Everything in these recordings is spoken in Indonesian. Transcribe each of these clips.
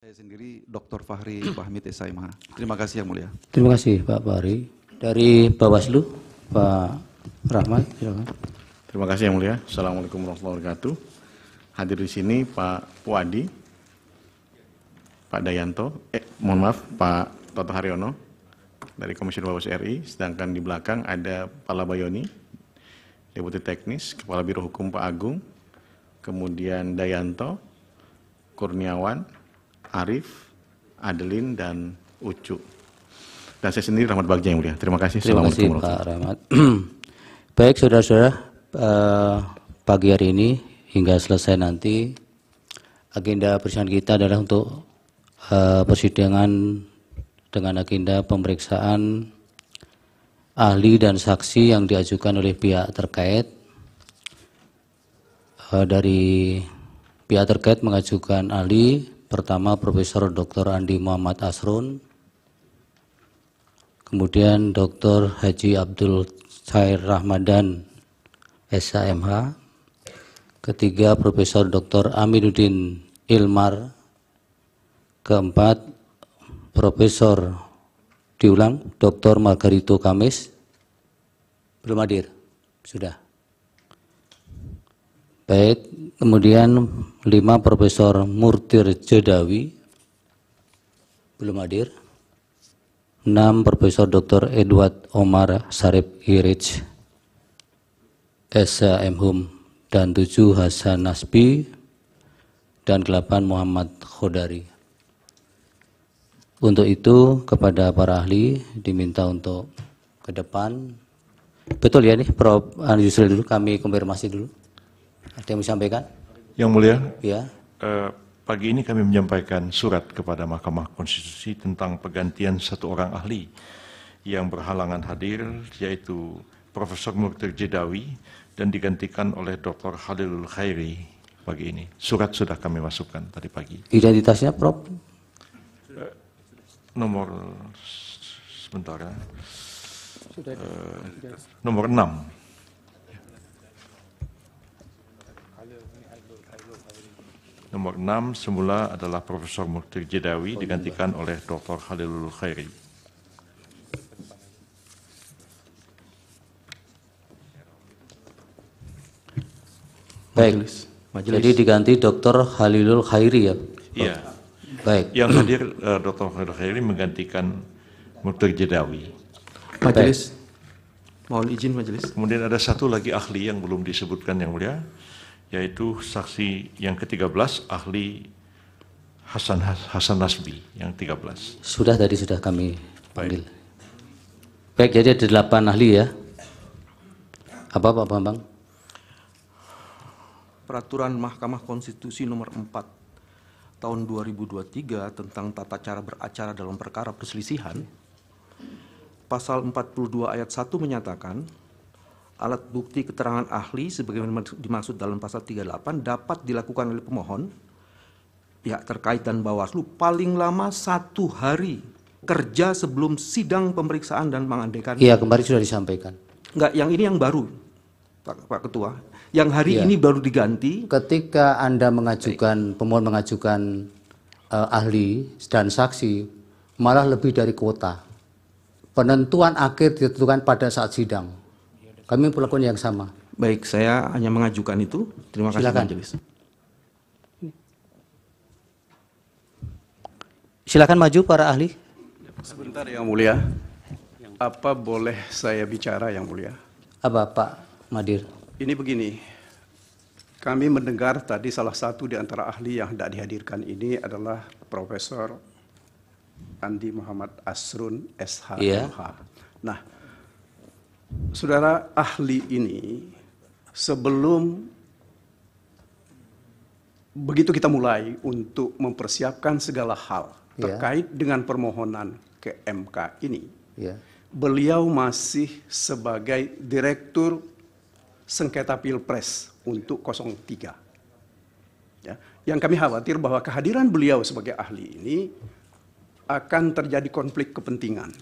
Saya sendiri Dr. Fahri Bahmit Esaimah Terima kasih Yang Mulia. Terima kasih Pak Fahri. Dari Bawaslu, Pak Rahmat, silakan. Terima kasih Yang Mulia. Assalamualaikum warahmatullahi wabarakatuh. Hadir di sini Pak Puadi, Pak Dayanto, eh mohon maaf Pak Toto Haryono dari Komisi Bawas RI, sedangkan di belakang ada Pak Labayoni, Deputi Teknis, Kepala Biro Hukum Pak Agung, kemudian Dayanto, Kurniawan, Arif, Adelin, dan Ucu. Dan saya sendiri Rahmat Bagja yang mulia. Terima kasih. Terima kasih Pak Rahmat. Baik saudara-saudara, eh, pagi hari ini hingga selesai nanti agenda persidangan kita adalah untuk eh, persidangan dengan agenda pemeriksaan ahli dan saksi yang diajukan oleh pihak terkait eh, dari pihak terkait mengajukan ahli Pertama Profesor Dr. Andi Muhammad Asrun, kemudian Dr. Haji Abdul Syair Rahmadan, SHMH, ketiga Profesor Dr. Aminuddin Ilmar, keempat Profesor diulang Dr. Margarito Kamis, belum hadir, sudah. Baik, kemudian lima Profesor Murtir Jedawi belum hadir. 6 Profesor Dr. Edward Omar Sarip Irich S. M. Hum dan 7 Hasan Nasbi dan 8 Muhammad Khodari. Untuk itu kepada para ahli diminta untuk ke depan. Betul ya nih Prof. Anu Yusril dulu kami konfirmasi dulu. Ada yang disampaikan? Yang mulia. Ya. Eh, pagi ini kami menyampaikan surat kepada Mahkamah Konstitusi tentang pergantian satu orang ahli yang berhalangan hadir yaitu Profesor Murtir Jedawi dan digantikan oleh Dr. Halilul Khairi pagi ini. Surat sudah kami masukkan tadi pagi. Identitasnya Prof? Eh, nomor sebentar. Ya. Sudah. Eh, nomor 6. Nomor 6 semula adalah Profesor Muktir Jedawi digantikan oleh Dr. Halilul Khairi. Baik. Majelis. Majelis. Jadi diganti Dr. Halilul Khairi ya? Iya. Baik. Yang hadir eh, Dr. Halilul Khairi menggantikan Muktir Jedawi. Majelis. Baik. Mohon izin majelis. Kemudian ada satu lagi ahli yang belum disebutkan yang mulia yaitu saksi yang ke-13 ahli Hasan Hasan Nasbi yang 13. Sudah tadi sudah kami panggil. Baik, Baik jadi ada delapan ahli ya. Apa Pak Bambang? Peraturan Mahkamah Konstitusi nomor 4 tahun 2023 tentang tata cara beracara dalam perkara perselisihan pasal 42 ayat 1 menyatakan alat bukti keterangan ahli sebagaimana dimaksud dalam pasal 38 dapat dilakukan oleh pemohon pihak terkait dan Bawaslu paling lama satu hari kerja sebelum sidang pemeriksaan dan mengandaikan. Iya kemarin sudah disampaikan. Enggak, yang ini yang baru Pak, Pak Ketua. Yang hari ya. ini baru diganti. Ketika Anda mengajukan, Baik. pemohon mengajukan uh, ahli dan saksi malah lebih dari kuota. Penentuan akhir ditentukan pada saat sidang kami melakukan yang sama. Baik, saya hanya mengajukan itu. Terima kasih Silakan. Majelis. Silakan maju para ahli. Sebentar yang mulia. Apa boleh saya bicara yang mulia? Apa Pak Madir? Ini begini, kami mendengar tadi salah satu di antara ahli yang tidak dihadirkan ini adalah Profesor Andi Muhammad Asrun SHMH. Yeah. Iya. Nah, saudara ahli ini sebelum begitu kita mulai untuk mempersiapkan segala hal yeah. terkait dengan permohonan ke MK ini. Yeah. Beliau masih sebagai direktur sengketa pilpres untuk 03. Ya. Yang kami khawatir bahwa kehadiran beliau sebagai ahli ini akan terjadi konflik kepentingan.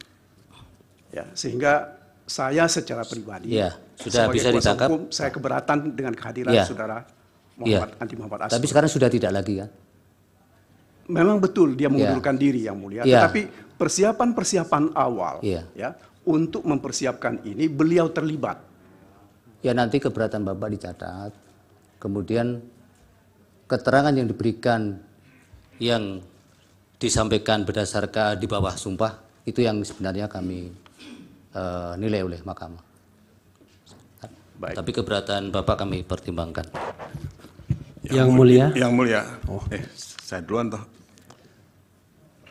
Ya, sehingga saya secara pribadi ya, sudah bisa ditangkap. Hukum, saya keberatan dengan kehadiran ya. saudara iya. Muhammad ya. anti Muhammad Asyur. Tapi sekarang sudah tidak lagi kan? Memang betul dia iya. mengundurkan ya. diri yang mulia, ya. tetapi persiapan-persiapan awal ya. ya untuk mempersiapkan ini beliau terlibat. Ya nanti keberatan Bapak dicatat. Kemudian keterangan yang diberikan yang disampaikan berdasarkan di bawah sumpah itu yang sebenarnya kami Eh, nilai oleh mahkamah. Baik. Tapi keberatan Bapak kami pertimbangkan. Yang, yang mulia. Yang mulia. Oh. Eh, saya duluan toh.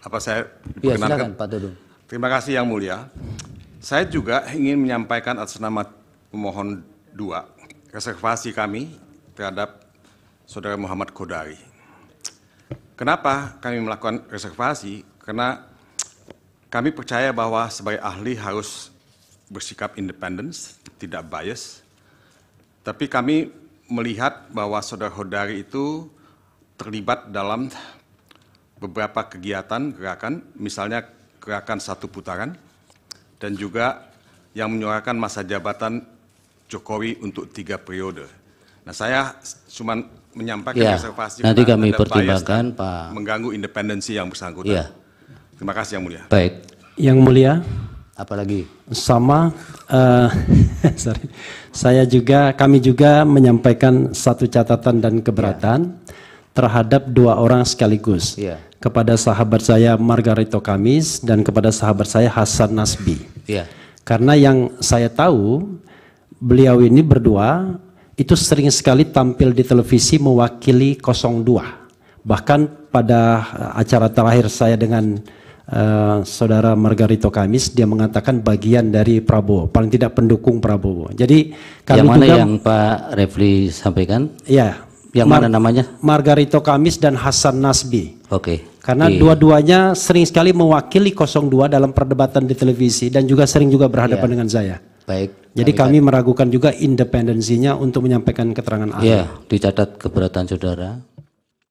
Apa saya Ya, silakan Pak Dodong. Terima kasih yang mulia. Saya juga ingin menyampaikan atas nama pemohon dua reservasi kami terhadap saudara Muhammad Kodari. Kenapa kami melakukan reservasi? Karena kami percaya bahwa sebagai ahli harus bersikap independen, tidak bias. Tapi kami melihat bahwa saudara-saudari itu terlibat dalam beberapa kegiatan gerakan, misalnya gerakan satu putaran, dan juga yang menyuarakan masa jabatan Jokowi untuk tiga periode. Nah, saya cuma menyampaikan ya, reservasi nanti kami pertimbangkan Pak mengganggu independensi yang bersangkutan. Ya. Terima kasih Yang Mulia. Baik. Yang Mulia, apalagi sama uh, sorry. saya juga kami juga menyampaikan satu catatan dan keberatan yeah. terhadap dua orang sekaligus. Yeah. Kepada sahabat saya Margarito Kamis dan kepada sahabat saya Hasan Nasbi. Yeah. Karena yang saya tahu beliau ini berdua itu sering sekali tampil di televisi mewakili 02. Bahkan pada acara terakhir saya dengan Eh, saudara Margarito Kamis dia mengatakan bagian dari Prabowo paling tidak pendukung Prabowo jadi kami yang mana juga, yang Pak Refli sampaikan ya yang Mar mana namanya Margarito Kamis dan Hasan Nasbi oke okay. karena yeah. dua-duanya sering sekali mewakili 02 dalam perdebatan di televisi dan juga sering juga berhadapan yeah. dengan saya baik jadi kami, kami meragukan juga independensinya untuk menyampaikan keterangan ahli Iya, dicatat keberatan saudara